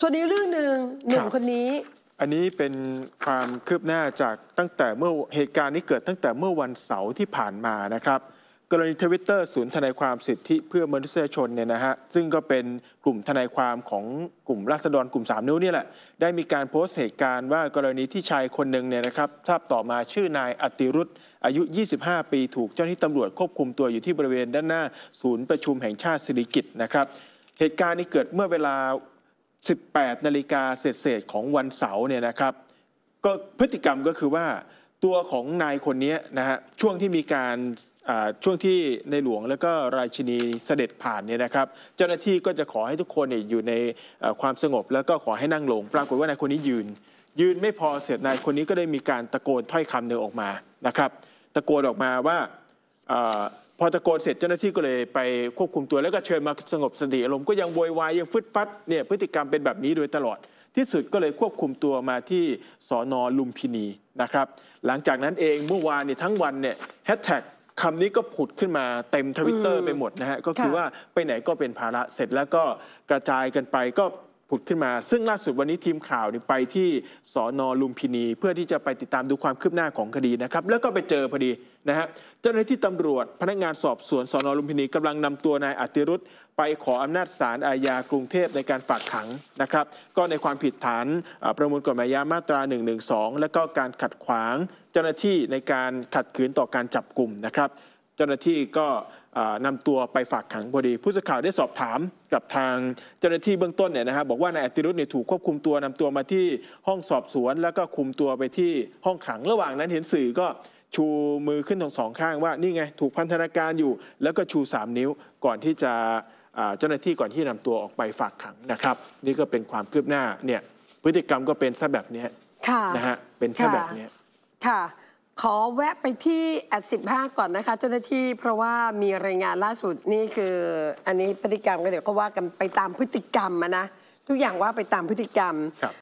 ส่วนนี้เรื่องหนึ่งหนุ่มคนนี้ อันนี้เป็นความคืบหน้าจากตั้งแต่เมื่อเหตุการณ์นี้เกิดตั้งแต่เมื่อวันเสาร์ที่ผ่านมานะครับ กรณีทวิตเตอร์ ศูนย์ทนายความสิทธิเพื่อมนุษยชนเนี่ยนะฮะซึ่งก็เป็นกลุ่มทนายความของกลุ่มราษฎรกลุ่ม 3 นิ้วนี่แหละ ได้มีการโพสต์เหตุการณ์ว่า กรณีที่ชายคนหนึ่งเนี่ยนะครับ ทราบต่อมาชื่อนายอติรุตอายุ 25 ปีถูกเจ้าหน้าที่ตำรวจควบคุมตัวอยู่ที่บริเวณด้านหน้า ศูนย์ประชุมแห่งชาติสิริกิตนะครับเหตุการณ์นี้เกิดเมื่อเวลา18นาฬิกาเศษเศษของวันเสาร์เนี่ยนะครับ ก็พฤติกรรมก็คือว่าตัวของนายคนนี้นะฮะช่วงที่มีการช่วงที่ในหลวงแล้วก็ราชินีเสด็จผ่านเนี่ยนะครับ เจ้าหน้าที่ก็จะขอให้ทุกคนเนี่ยอยู่ในความสงบแล้วก็ขอให้นั่งลงปรากฏว่านายคนนี้ยืน ยืนไม่พอเสร็จนายคนนี้ก็ได้มีการตะโกนถ้อยคำหนึ่งออกมานะครับตะโกนออกมาว่าพอตะโกนเสร็จเจ้าหน้าที่ก็เลยไปควบคุมตัวแล้วก็เชิญมาสงบสติอารมณ์ก็ยังโวยวายยังฟึดฟัดเนี่ยพฤติกรรมเป็นแบบนี้โดยตลอดที่สุดก็เลยควบคุมตัวมาที่สอนอลุมพินีนะครับหลังจากนั้นเองเมื่อวานเนี่ยทั้งวันเนี่ยแฮชแท็กคำนี้ก็ผุดขึ้นมาเต็มทวิตเตอร์ไปหมดนะฮะ ก็คือว่าไปไหนก็เป็นภาระเสร็จแล้วก็กระจายกันไปก็ผุดขึ้นมาซึ่งล่าสุดวันนี้ทีมข่าวไปที่สอนอลุมพินีเพื่อที่จะไปติดตามดูความคืบหน้าของคดีนะครับ แล้วก็ไปเจอพอดีนะฮะเจ้าหน้าที่ตำรวจพนักงานสอบสวนสอนอลุมพินี กำลังนำตัวนายอติรุธ ไปขออำนาจศาลอาญากรุงเทพในการฝากขังนะครับ ก็ในความผิดฐานประมวลกฎหมายยามาตรา1นึและก็การขัดขวาง เจ้าหน้าที่ในการขัดขืนต่อการจับกลุ่มนะครับ เจ้าหน้าที่ก็นำตัวไปฝากขังพอดี ผู้สื่อข่าวได้สอบถามกับทางเจ้าหน้าที่เบื้องต้นเนี่ยนะครับบอกว่านายอติรุธเนี่ยถูกควบคุมตัวนำตัวมาที่ห้องสอบสวน แล้วก็คุมตัวไปที่ห้องขังระหว่างนั้นเห็นสื่อก็ชูมือขึ้นทั้งสองข้าง ว่านี่ไงถูกพันธนาการอยู่ แล้วก็ชู3นิ้วก่อนที่จะเจ้าหน้าที่ก่อนที่นำตัวออกไปฝากขังนะครับ นี่ก็เป็นความคืบหน้าเนี่ยพฤติกรรมก็เป็นซะแบบนี้นะฮะเป็นซะแบบนี้ค่ะขอแวะไปที่แอดสิบห้าก่อนนะคะ เจ้าหน้าที่เพราะว่ามีรายงานล่าสุดนี่คืออันนี้พฤติกรรมก็เดี๋ยวก็ว่ากันไปตามพฤติกรรมนะ ทุกอย่างว่าไปตามพฤติกรรม